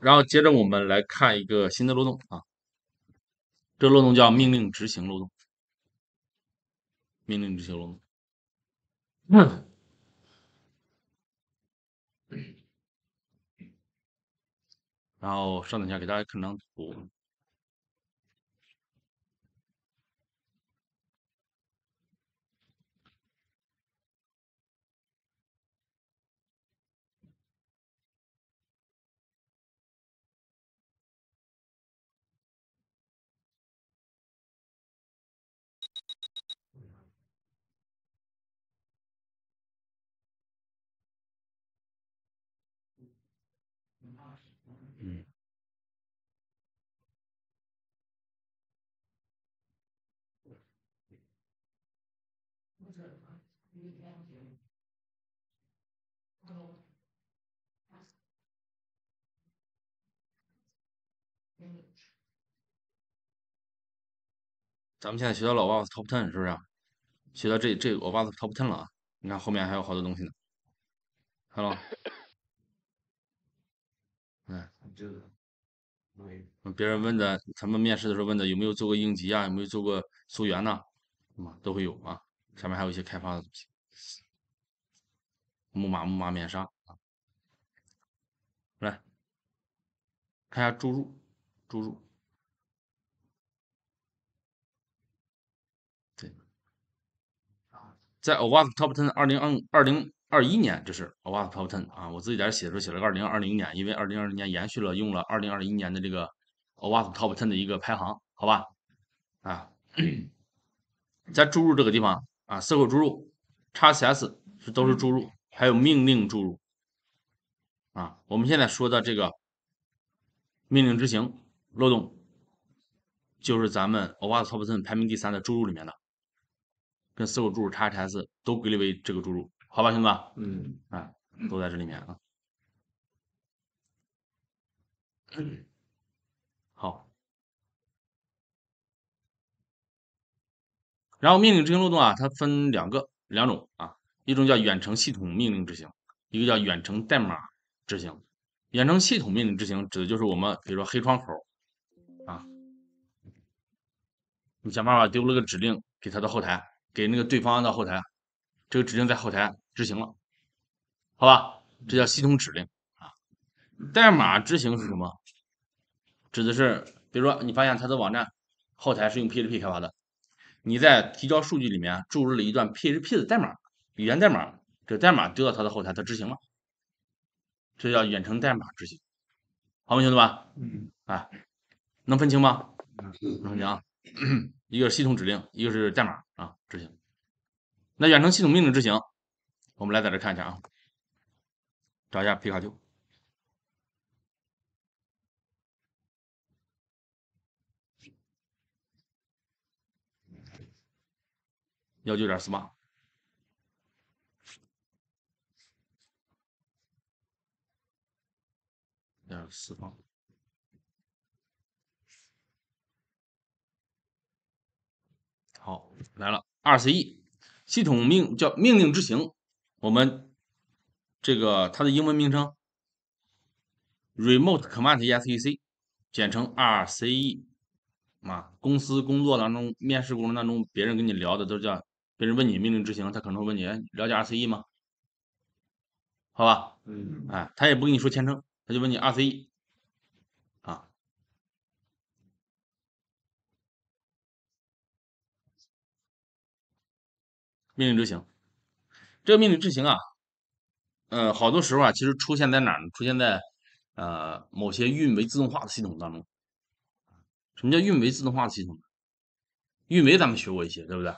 然后接着我们来看一个新的漏洞啊，这漏洞叫命令执行漏洞。命令执行漏洞。然后稍等一下，给大家看张图。咱们现在学到老八的 top ten 是不是啊？学到这这老八的 top ten 了啊？你看后面还有好多东西呢。Hello，哎，嗯，别人问的，他们面试的时候问的，有没有做过应急啊？有没有做过溯源呐？都会有啊。下面还有一些开发的东西，木马木马面纱啊。来，看一下注入注入。在 o w a s Top Ten 二零二二零二一年，这是 o w a s Top Ten 啊，我自己在这写的时候写了个二零二零年，因为二零二零年延续了用了二零二一年的这个 o w a s Top Ten 的一个排行，好吧？啊，在注入这个地方啊，SQL 注入、XSS 是都是注入，还有命令注入啊，我们现在说的这个命令执行漏洞，就是咱们 o w a s Top Ten 排名第三的注入里面的。跟所有注入、x s 都归类为这个注入，好吧，兄弟们，嗯，啊，都在这里面啊。好，然后命令执行漏洞啊，它分两个两种啊，一种叫远程系统命令执行，一个叫远程代码执行。远程系统命令执行指的就是我们，比如说黑窗口啊，你想办法丢了个指令给他的后台。给那个对方到后台，这个指令在后台执行了，好吧？这叫系统指令啊。代码执行是什么？指的是，比如说你发现他的网站后台是用 PHP 开发的，你在提交数据里面注入了一段 PHP 的代码，语言代码，这代码丢到他的后台，他执行了，这叫远程代码执行，好吗，兄弟们？嗯。能分清吗？能分清。一个是系统指令，一个是代码啊，执行。那远程系统命令执行，我们来在这看一下啊，找一下皮卡丘，幺九点四八，点四八。好，来了 R C E 系统命叫命令执行，我们这个它的英文名称 Remote Command Exec，简称 R C E，啊，公司工作当中、面试过程当中，别人跟你聊的都叫，别人问你命令执行，他可能会问你，了解 R C E 吗？好吧，嗯，哎，他也不跟你说全称，他就问你 R C E。命令执行，这个命令执行啊，呃，好多时候啊，其实出现在哪儿呢？出现在呃某些运维自动化的系统当中。什么叫运维自动化的系统？运维咱们学过一些，对不对？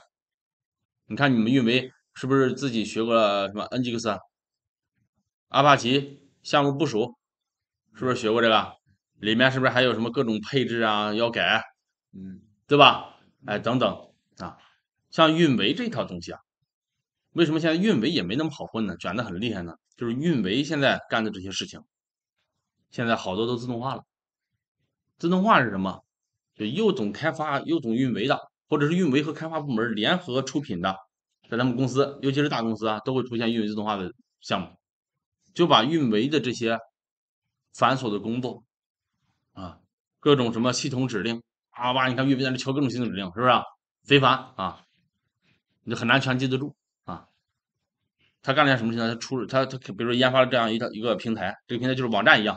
你看你们运维是不是自己学过什么 Nginx、阿帕奇项目部署，是不是学过这个？里面是不是还有什么各种配置啊要改？嗯，对吧？哎，等等啊，像运维这套东西啊。为什么现在运维也没那么好混呢？卷得很厉害呢。就是运维现在干的这些事情，现在好多都自动化了。自动化是什么？就又懂开发又懂运维的，或者是运维和开发部门联合出品的，在咱们公司，尤其是大公司啊，都会出现运维自动化的项目，就把运维的这些繁琐的工作啊，各种什么系统指令啊，哇，你看运维在那敲各种系统指令，是不是？贼烦啊，你就很难全记得住。他干了什么事情呢？他出，他他比如说研发了这样一套一个平台，这个平台就是网站一样，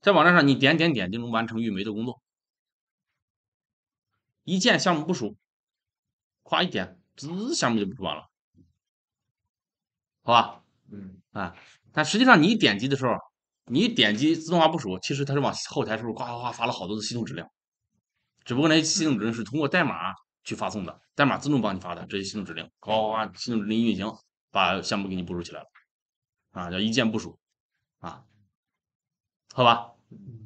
在网站上你点点点就能完成运维的工作，一键项目部署，夸一点，滋项目就部署完了，好吧？嗯。啊，但实际上你点击的时候，你点击自动化部署，其实它是往后台是不是夸夸夸发了好多的系统指令？只不过那些系统指令是通过代码去发送的，代码自动帮你发的这些系统指令，呱呱呱系统指令运行。把项目给你部署起来了，啊，叫一键部署，啊，好吧，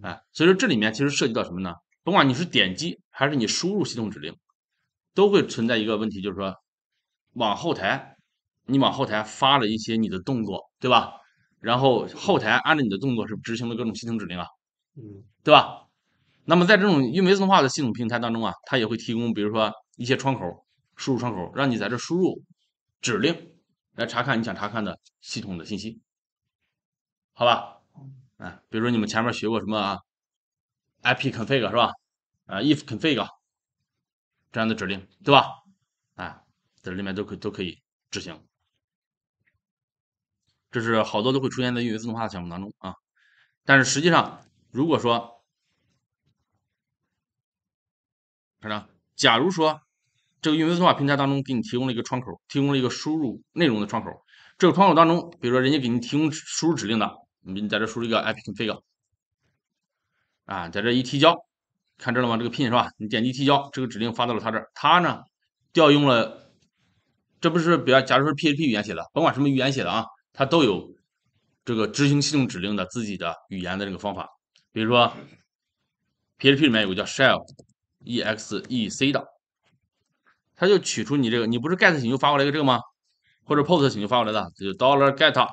哎，所以说这里面其实涉及到什么呢？甭管你是点击还是你输入系统指令，都会存在一个问题，就是说，往后台你往后台发了一些你的动作，对吧？然后后台按照你的动作是执行了各种系统指令啊，嗯，对吧？那么在这种运维自动化的系统平台当中啊，它也会提供比如说一些窗口输入窗口，让你在这输入指令。来查看你想查看的系统的信息，好吧？啊，比如说你们前面学过什么，ip 啊 config 是吧？啊，if config 这样的指令，对吧？啊，在这里面都可都可以执行，这是好多都会出现在运维自动化的项目当中啊。但是实际上，如果说，看着，假如说。这个运维算法平台当中，给你提供了一个窗口，提供了一个输入内容的窗口。这个窗口当中，比如说人家给你提供输入指令的，你在这输入一个 IP config 啊，在这一提交，看这了吗？这个 pin 是吧？你点击提交，这个指令发到了他这。他呢，调用了，这不是比方，假如是 PHP 语言写的，甭管什么语言写的啊，它都有这个执行系统指令的自己的语言的这个方法。比如说 PHP 里面有个叫 shell.exe c 的。他就取出你这个，你不是 get 请求发过来一个这个吗？或者 post 请求发过来的，就 dollar get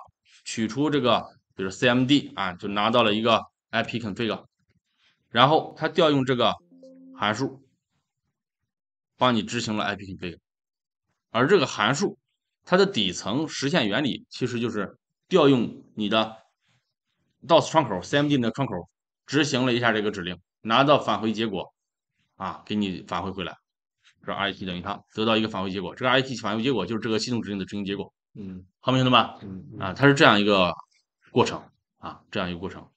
取出这个，比如 cmd 啊，就拿到了一个 ip config，然后他调用这个函数，帮你执行了 ip config，而这个函数它的底层实现原理其实就是调用你的 dos 窗口 cmd 的窗口执行了一下这个指令，拿到返回结果啊，给你返回回来。这 I t 等于它，得到一个返回结果。这个 I t 返回结果就是这个系统指令的执行结果。嗯，好没，兄弟们，嗯啊，它是这样一个过程啊，这样一个过程。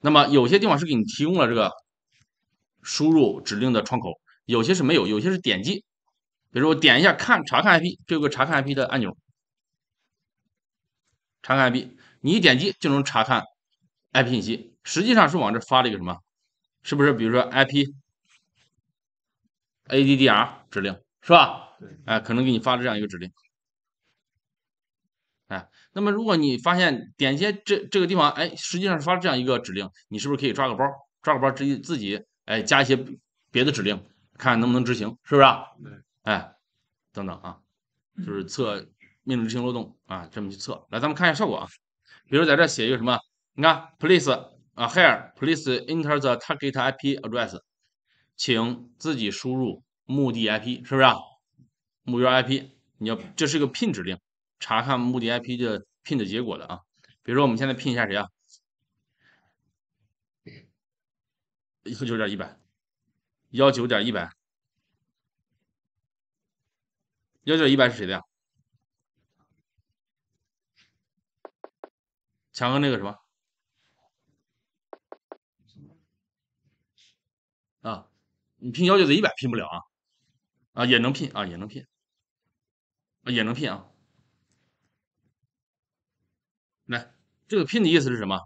那么有些地方是给你提供了这个输入指令的窗口，有些是没有，有些是点击。比如说我点一下看查看 I P，这有个查看 I P 的按钮。查看 I P，你一点击就能查看 I P 信息。实际上是往这发了一个什么？是不是？比如说 I P。ADDR 指令是吧？哎，可能给你发了这样一个指令。哎，那么如果你发现点击这这个地方，哎，实际上是发了这样一个指令，你是不是可以抓个包，抓个包自己自己哎加一些别的指令，看看能不能执行，是不是？哎，等等啊，就是测命令执行漏洞啊，这么去测。来，咱们看一下效果啊，比如在这写一个什么，你看，please 啊，here please enter the target IP address。请自己输入目的 IP，是不是啊？目标 IP，你要这是个 pin 指令，查看目的 IP 的 pin 的结果的啊。比如说，我们现在 pin 一下谁啊？幺九点一百，幺九点一百，幺九一百是谁的呀？强哥那个什么啊？你拼幺九点一百拼不了啊，啊也能拼啊也能拼，啊也能拼啊。来，这个拼的意思是什么？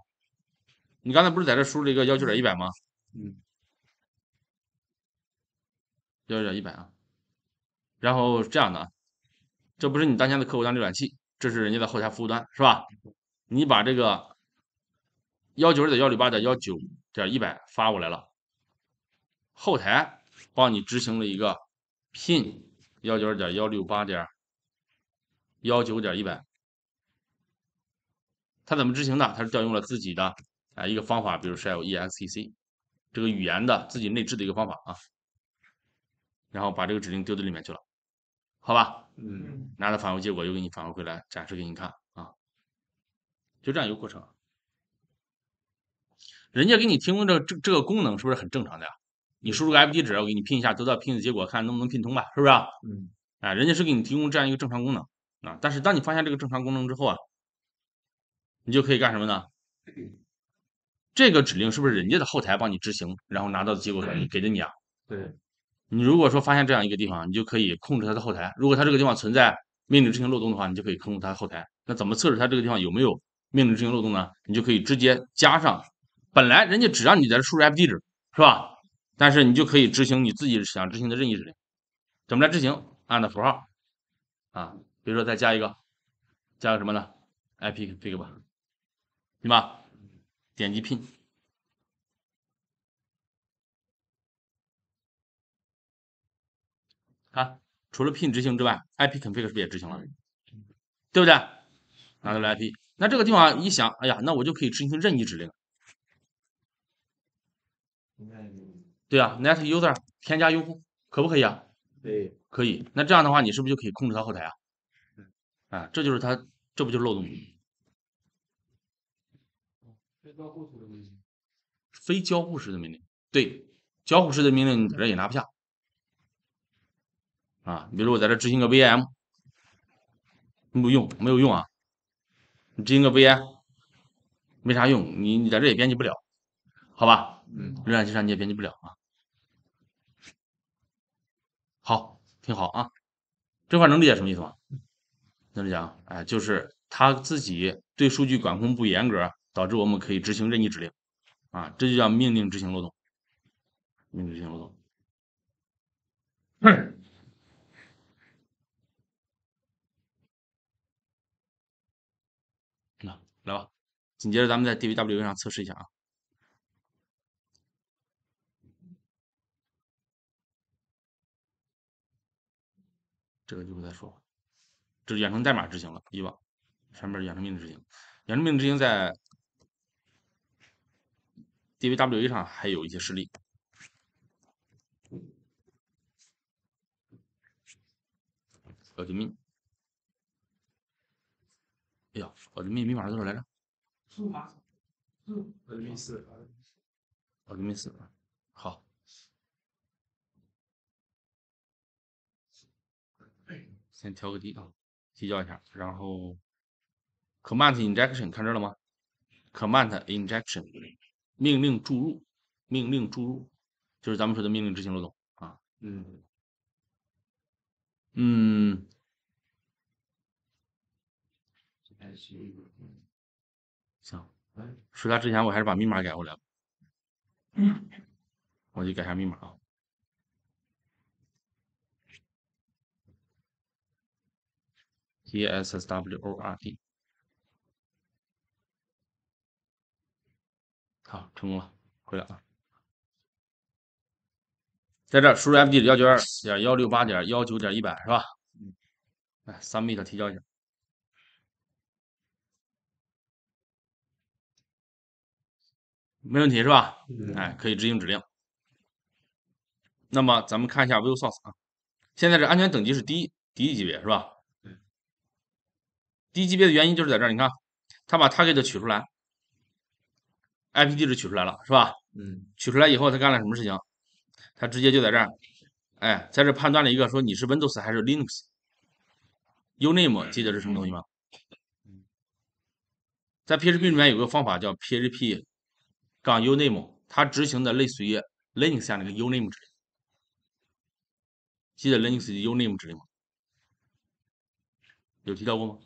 你刚才不是在这输了一个幺九点一百吗？嗯。幺九点一百啊，然后这样的啊，这不是你当前的客户端浏览器，这是人家的后台服务端是吧？你把这个幺九点幺六八点幺九点一百发过来了。后台帮你执行了一个 pin 幺九二点幺六八点幺九点一百，他怎么执行的？他是调用了自己的啊一个方法，比如 shell exec 这个语言的自己内置的一个方法啊，然后把这个指令丢到里面去了，好吧？嗯，拿着返回结果又给你返回回来展示给你看啊，就这样一个过程，人家给你提供这这这个功能是不是很正常的呀？你输入个 IP 地址，我给你拼一下，得到拼的结果，看能不能拼通吧，是不是？嗯，哎，人家是给你提供这样一个正常功能啊。但是当你发现这个正常功能之后啊，你就可以干什么呢？这个指令是不是人家的后台帮你执行，然后拿到的结果给的你啊？对。你如果说发现这样一个地方，你就可以控制它的后台。如果它这个地方存在命令执行漏洞的话，你就可以控制它后台。那怎么测试它这个地方有没有命令执行漏洞呢？你就可以直接加上，本来人家只让你在这输入 IP 地址，是吧？但是你就可以执行你自己想执行的任意指令，怎么来执行？按的符号，啊，比如说再加一个，加个什么呢？ip config 吧，行吧？点击 pin，看除了 pin 执行之外，ip config 是不是也执行了？对不对？拿到了 ip，那这个地方一想，哎呀，那我就可以执行任意指令。对啊，net user 添加用户可不可以啊？对，可以。那这样的话，你是不是就可以控制它后台啊？嗯。啊，这就是它，这不就是漏洞？非交互式的命令。非交互式的命令，对，交互式的命令你在这也拿不下。啊，比如我在这执行个 vm，没有用，没有用啊。你执行个 VM，没啥用。你你在这也编辑不了，好吧？嗯。浏览器上你也编辑不了啊。好，挺好啊，这块能理解什么意思吗？理解啊。哎，就是他自己对数据管控不严格，导致我们可以执行任意指令，啊，这就叫命令执行漏洞，命令执行漏洞。那来吧，紧接着咱们在 D V W 上测试一下啊。这个就不再说了，这是远程代码执行了，以往上面是远程命令执行，远程命令执行在 DVWA 上还有一些实例，我的密，哎呀，我的密密码多少来着？数码，嗯，我的密是，我的密是，好。先调个低啊，提交一下，然后 command injection 看这了吗？command injection 命令注入，命令注入，就是咱们说的命令执行漏洞啊。嗯嗯，行，出题之前我还是把密码改过来吧。嗯，我去改下密码啊。d s w o r d，好，成功了，回来啊，在这输入 m d 的幺九二点幺六八点幺九点一百是吧？哎，三 i 的提交一下，没问题是吧？哎，可以执行指令。那么咱们看一下 v u e w source 啊，现在这安全等级是低低级别是吧？低级别的原因就是在这儿，你看，他把他给它取出来，IP 地址取出来了，是吧？嗯。取出来以后，他干了什么事情？他直接就在这儿，哎，在这判断了一个说你是 Windows 还是 Linux。uname 记得是什么东西吗？在 PHP 里面有个方法叫 PHP，杠 uname，它执行的类似于 Linux 下那个 uname 指令。记得 Linux 的 uname 指令吗？有提到过吗？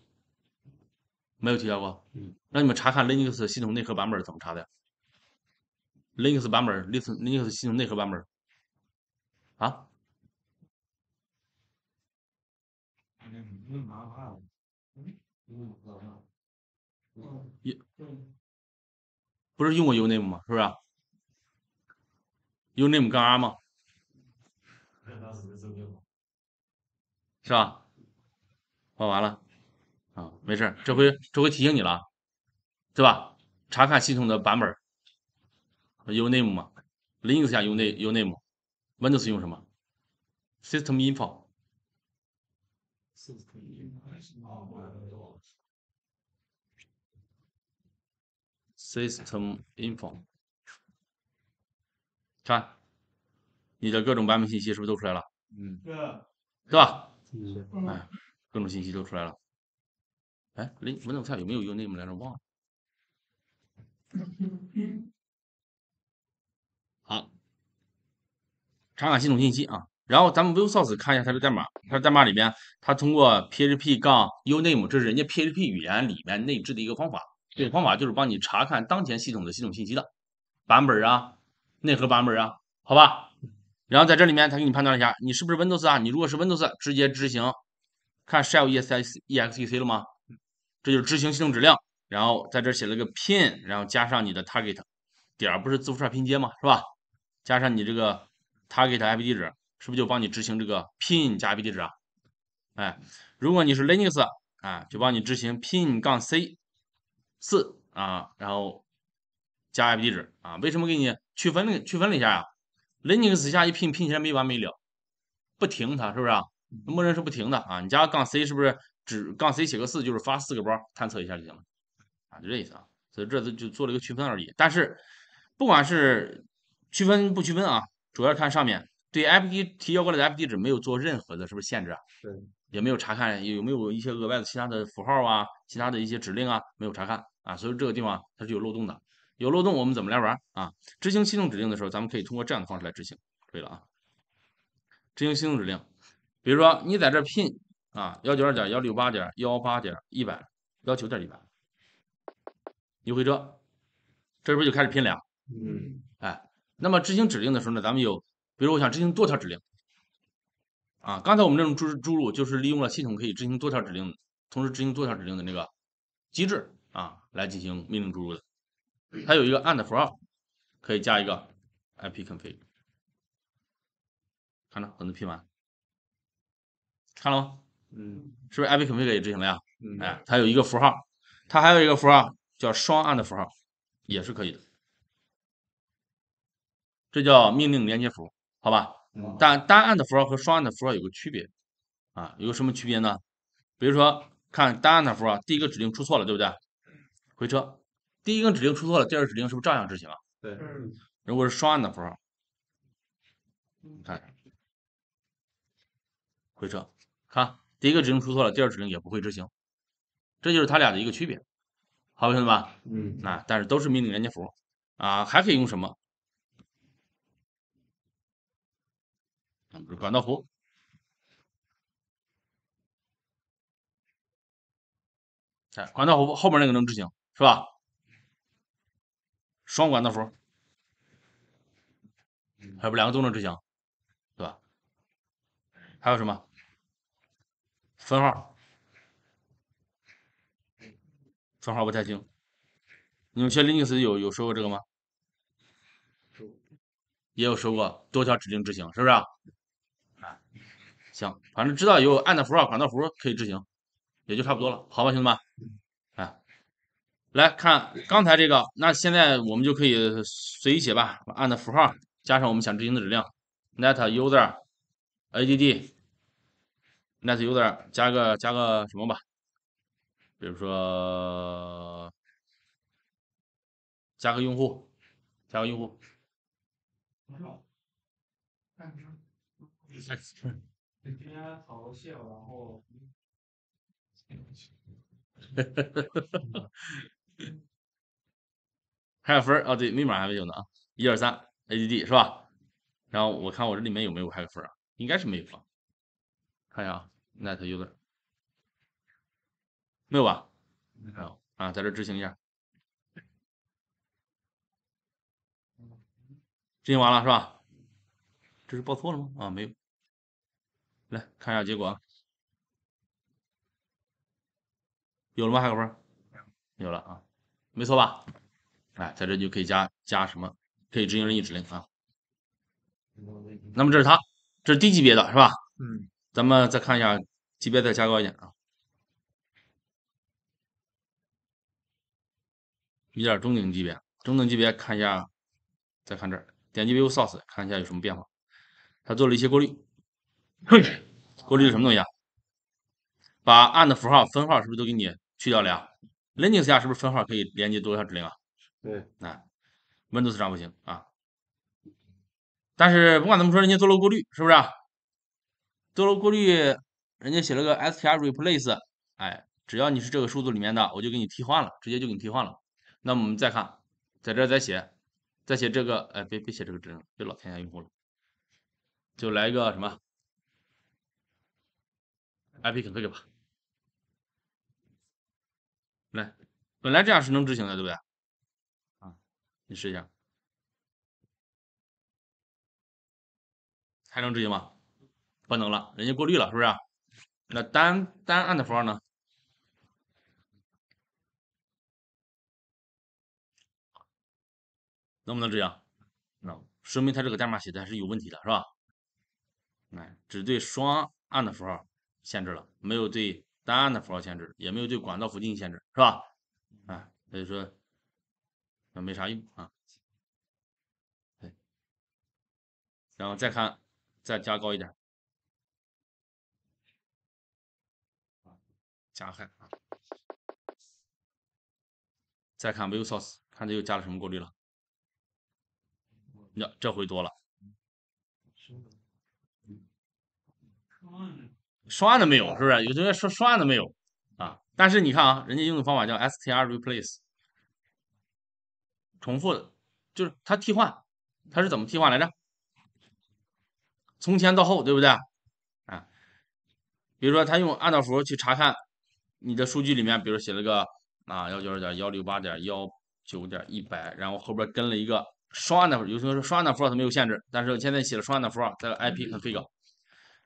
没有提交过。嗯，让你们查看 Linux 系统内核版本怎么查的？Linux 版本，Linux Linux 系统内核版本。啊？不是用过 uname 吗？是不是？uname 杠 -r 吗？是吧？问完了。啊，没事，这回这回提醒你了，对吧？查看系统的版本，U name 嘛，Linux 下 U name，Windows 用什么？System info。System info。看，你的各种版本信息是不是都出来了？嗯。对吧？嗯。哎，各种信息都出来了。哎 w Windows 下有没有 u 个 name 来着？忘了。好，查看系统信息啊。然后咱们 v i s u Source 看一下它的代码，它的代码里边，它通过 PHP 杠 U name，这是人家 PHP 语言里面内置的一个方法。这个方法就是帮你查看当前系统的系统信息的版本啊，内核版本啊，好吧。然后在这里面，它给你判断一下你是不是 Windows 啊。你如果是 Windows，直接执行看 shell e s e x e c 了吗？这就是执行系统指令，然后在这写了个 pin，然后加上你的 target 点不是字符串拼接吗？是吧？加上你这个 target IP 地址，是不是就帮你执行这个 pin 加 IP 地址啊？哎，如果你是 Linux，啊，就帮你执行 pin 杠 c 四啊，然后加 IP 地址啊？为什么给你区分了区分了一下呀？Linux 下一拼拼起来没完没了，不停它是不是？啊？默认是不停的啊？你加杠 c 是不是？只杠 C 写个四，就是发四个包，探测一下就行了，啊，就这意思啊。所以这次就做了一个区分而已。但是不管是区分不区分啊，主要看上面对 F D 提交过来的 F D 地址没有做任何的，是不是限制啊？对，也没有查看有没有一些额外的其他的符号啊，其他的一些指令啊，没有查看啊。所以这个地方它是有漏洞的，有漏洞我们怎么来玩啊？执行系统指令的时候，咱们可以通过这样的方式来执行。可以了啊，执行系统指令，比如说你在这拼。啊，幺九二点幺六八点幺八点一百幺九点一百，你回车，这是不就开始拼了？嗯，哎，那么执行指令的时候呢，咱们有，比如我想执行多条指令，啊，刚才我们这种注注入就是利用了系统可以执行多条指令，同时执行多条指令的那个机制啊，来进行命令注入的，它有一个 and 符号，可以加一个 ipconfig，看到很多拼完，看了吗？嗯，是不是 e p c o n 也执行了呀？嗯，哎，它有一个符号，它还有一个符号叫双按的符号，也是可以的。这叫命令连接符，好吧？但单按的符号和双按的符号有个区别啊，有什么区别呢？比如说，看单按的符号，第一个指令出错了，对不对？回车，第一个指令出错了，第二指令是不是照样执行啊？对。如果是双按的符号，你看回车，看。第一个指令出错了，第二指令也不会执行，这就是它俩的一个区别。好，兄弟们，嗯，那但是都是命令连接符啊，还可以用什么？管道符，哎，管道符后面那个能执行是吧？双管道符，还不两个都能执行，对吧？还有什么？分号，分号不太清。你们学 Linux 有有说过这个吗？也有说过多条指令执行是不是？啊，行，反正知道有按的符号、管道符可以执行，也就差不多了，好吧，兄弟们。啊，来看刚才这个，那现在我们就可以随意写吧，按的符号加上我们想执行的指令，net user，add。那是有点加个加个什么吧，比如说加个用户，加个用户。你好，干什今天好都谢然后。还有分儿啊？对，密码还没有呢啊！一二三，A D D 是吧？然后我看我这里面有没有还有分儿啊？应该是没有了。看一下 net user 没有吧？没有啊，在这执行一下，执行完了是吧？这是报错了吗？啊，没有。来看一下结果，有了吗？海哥不是有了啊？没错吧？哎，在这就可以加加什么？可以执行任意指令啊。那么这是它，这是低级别的，是吧？嗯。咱们再看一下级别，再加高一点啊。一点中等级别，中等级别看一下，再看这儿，点击 View Source 看一下有什么变化。它做了一些过滤，过滤什么东西啊？把 and 符号、分号是不是都给你去掉了呀？l i n u x 下是不是分号可以连接多个指令啊？对，，Windows 上不行啊。但是不管怎么说，人家做了过滤，是不是？做了过滤，人家写了个 str replace，哎，只要你是这个数字里面的，我就给你替换了，直接就给你替换了。那我们再看，在这再写，再写这个，哎，别别写这个值，别老添加用户了，就来一个什么 ip config 吧。来，本来这样是能执行的，对不对？啊，你试一下，还能执行吗？不能了，人家过滤了，是不是？那单单按的符号呢？能不能这样？No，说明他这个代码写的还是有问题的，是吧？哎，只对双按的符号限制了，没有对单按的符号限制，也没有对管道附近限制，是吧？哎，所以说那没啥用啊。对，然后再看，再加高一点。加害啊！再看 view source，看这又加了什么过滤了？那这回多了。刷的没有，是不是？有同学说刷的没有啊？但是你看啊，人家用的方法叫 str replace，重复的，就是它替换，它是怎么替换来着？从前到后，对不对？啊，比如说他用按道符去查看。你的数据里面，比如写了个啊幺九二点幺六八点幺九点一百，然后后边跟了一个双的，有些人说双的符号它没有限制，但是现在写了双的符号，在 IP 很费搞。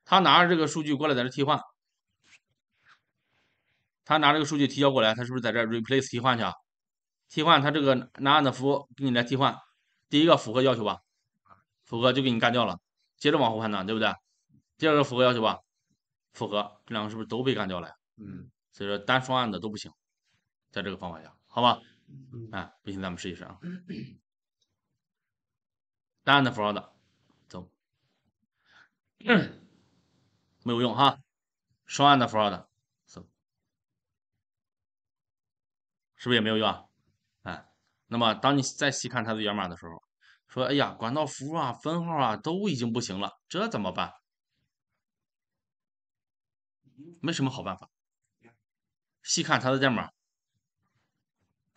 他拿着这个数据过来在这替换，他拿这个数据提交过来，他是不是在这 replace 替换去？替换他这个拿的符给你来替换，第一个符合要求吧，符合就给你干掉了，接着往后判断对不对？第二个符合要求吧，符合这两个是不是都被干掉了？嗯。所以说单双按的都不行，在这个方法下，好吧？啊，不行，咱们试一试啊。单按的符号的，走，没有用哈。双按的符号的，走，是不是也没有用啊？哎，那么当你再细看它的源码的时候，说，哎呀，管道符啊、分号啊都已经不行了，这怎么办？没什么好办法。细看他的代码，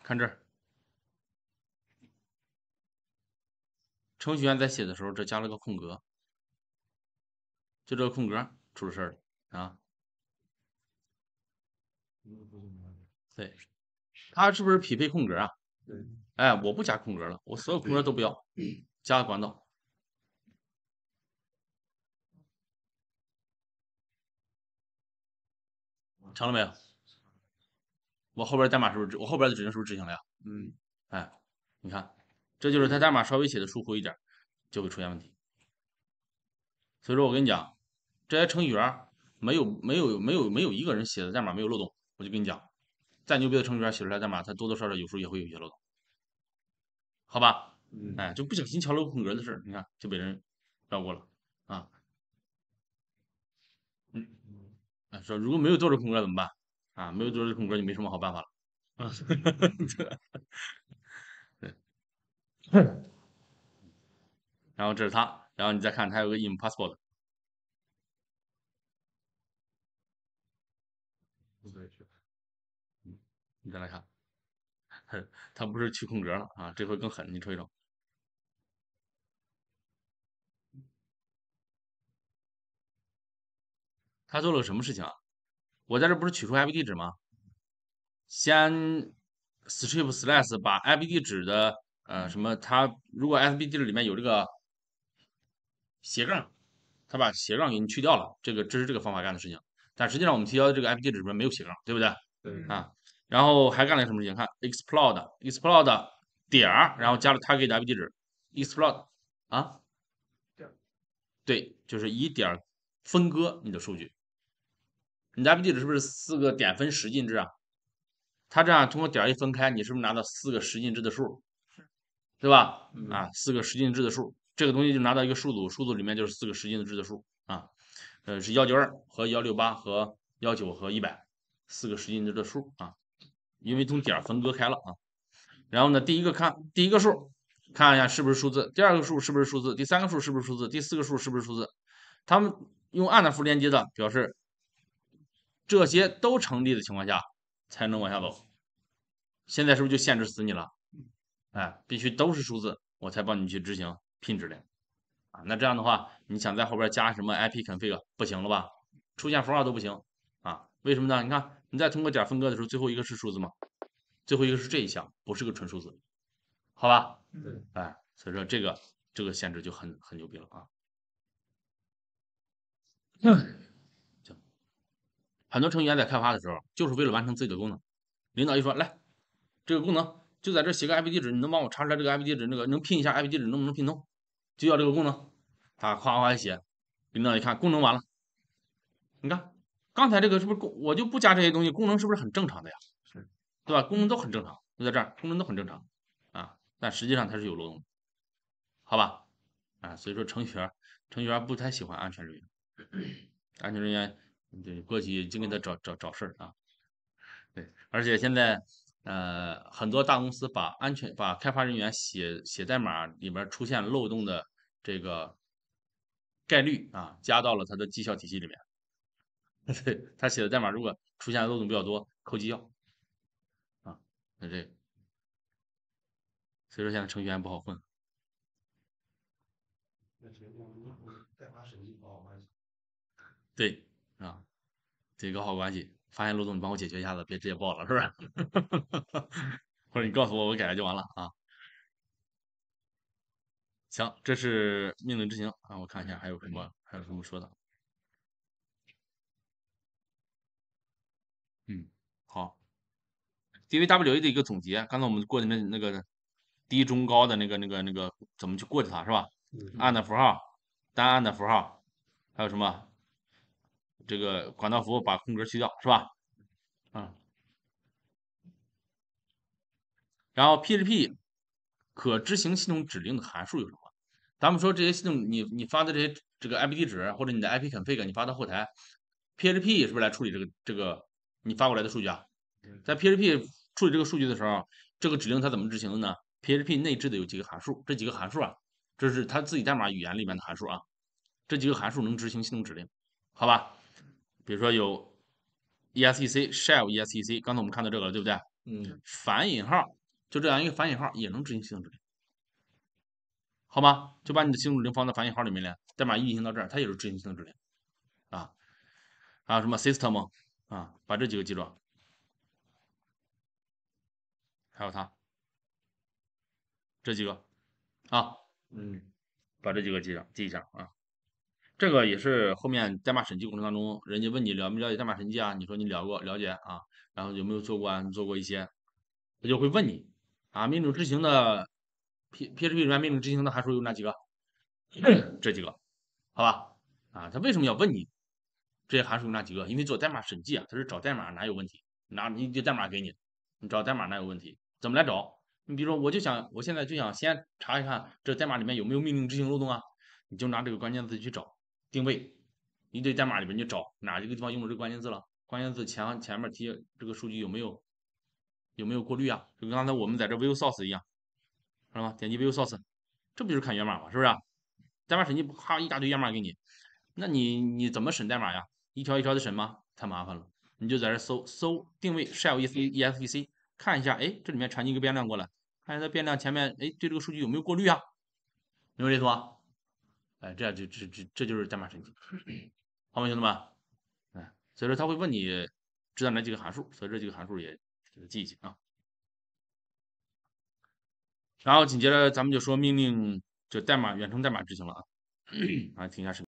看这儿，程序员在写的时候，这加了个空格，就这个空格出了事儿了啊。对，他是不是匹配空格啊？对。哎，我不加空格了，我所有空格都不要，加个管道。成了没有？我后边代码是不是我后边的指令是不是执行了呀？嗯，哎，你看，这就是他代码稍微写的疏忽一点就会出现问题。所以说我跟你讲，这些程序员没有没有没有没有一个人写的代码没有漏洞，我就跟你讲，再牛逼的程序员写出来代码，他多多少少有时候也会有一些漏洞，好吧？哎，就不小心敲了空格的事你看就被人绕过了啊。嗯，啊，说如果没有造出空格怎么办？啊，没有就是空格就没什么好办法了。对，然后这是它，然后你再看它有个 i m p o s s p o r t 你再来看，它 不是去空格了啊，这回更狠，你瞅一瞅，他做了什么事情啊？我在这不是取出 IP 地址吗？先 strip slice 把 IP 地址的呃什么，它如果 IP 地址里面有这个斜杠，它把斜杠给你去掉了。这个这是这个方法干的事情。但实际上我们提交的这个 IP 地址里面没有斜杠，对不对？对。啊，然后还干了什么事情？看 explode explode 点儿，然后加了 target IP 地址 explode 啊，对，对，就是以点分割你的数据。你家地址是不是四个点分十进制啊？它这样通过点一分开，你是不是拿到四个十进制的数？是，对吧？啊，四个十进制的数，这个东西就拿到一个数组，数组里面就是四个十进制的数啊。呃，是幺九二和幺六八和幺九和一百四个十进制的数啊，因为从点分割开了啊。然后呢，第一个看第一个数，看一下是不是数字；第二个数是不是数字；第三个数是不是数字；第四个数是不是数字？他们用 and 符连接的表示。这些都成立的情况下，才能往下走。现在是不是就限制死你了？哎，必须都是数字，我才帮你去执行拼指令啊。那这样的话，你想在后边加什么 IP config 不行了吧？出现符号都不行啊？为什么呢？你看你在通过点分割的时候，最后一个是数字吗？最后一个是这一项，不是个纯数字，好吧？对，哎，所以说这个这个限制就很很牛逼了啊。很多程序员在开发的时候，就是为了完成自己的功能。领导一说来，这个功能就在这写个 IP 地址，你能帮我查出来这个 IP 地址？那个能拼一下 IP 地址，能不能拼通？就要这个功能，他夸夸一写，领导一看功能完了。你看刚才这个是不是我就不加这些东西，功能是不是很正常的呀？是，对吧？功能都很正常，就在这儿，功能都很正常啊。但实际上它是有漏洞，好吧？啊，所以说程序员程序员不太喜欢安全人员，安全人员。对，过去就给他找找找事儿啊，对，而且现在，呃，很多大公司把安全、把开发人员写写代码里边出现漏洞的这个概率啊，加到了他的绩效体系里面。对他写的代码如果出现漏洞比较多，扣绩效，啊，那这个，所以说现在程序员不好混。对。得搞好关系，发现漏总，你帮我解决一下子，别直接报了，是不是？或者你告诉我，我改了就完了啊。行，这是命令执行啊，我看一下还有什么，还有什么说的。嗯，好。D V W A 的一个总结，刚才我们过的那那个低中高的那个那个那个怎么去过去它是吧？按的符号，单按的符号，还有什么？这个管道务把空格去掉是吧？嗯。然后 PHP 可执行系统指令的函数有什么？咱们说这些系统，你你发的这些这个 IP 地址或者你的 IP Config 你发到后台，PHP 是不是来处理这个这个你发过来的数据啊？在 PHP 处理这个数据的时候，这个指令它怎么执行的呢？PHP 内置的有几个函数？这几个函数啊，这是它自己代码语言里面的函数啊。这几个函数能执行系统指令，好吧？比如说有 esec shelve esec，刚才我们看到这个了，对不对？嗯。反引号就这样一个反引号也能执行性统指令，好吗？就把你的系统指令放在反引号里面来，代码运行到这儿，它也是执行性统指令啊。还有什么 system 啊？把这几个记住，还有它这几个啊。嗯，把这几个记上，记一下啊。这个也是后面代码审计过程当中，人家问你了没了解代码审计啊？你说你了过了解啊，然后有没有做过啊？做过一些，他就会问你啊，命令执行的 PHP 里面命令执行的函数有哪几个？这几个，好吧，啊，他为什么要问你这些函数有哪几个？因为做代码审计啊，他是找代码哪有问题，拿你就代码给你，你找代码哪有问题，怎么来找？你比如说，我就想我现在就想先查一看这代码里面有没有命令执行漏洞啊，你就拿这个关键字去找。定位，你得代码里边你找哪一个地方用了这个关键字了？关键字前前面提这个数据有没有有没有过滤啊？就跟刚才我们在这 view source 一样，看到吗？点击 view source，这不就是看源码吗？是不是？代码审计，咔一大堆源码给你，那你你怎么审代码呀？一条一条的审吗？太麻烦了，你就在这搜搜定位 shell e c e s e c，看一下，哎，这里面传进一个变量过来，看一下变量前面，哎，对这个数据有没有过滤啊？明白这意思吧？哎，这样就这这这就是代码升级，好吗，兄弟们，哎，所以说他会问你知道哪几个函数，所以这几个函数也记一记啊。然后紧接着咱们就说命令就代码远程代码执行了啊，啊，停一下声。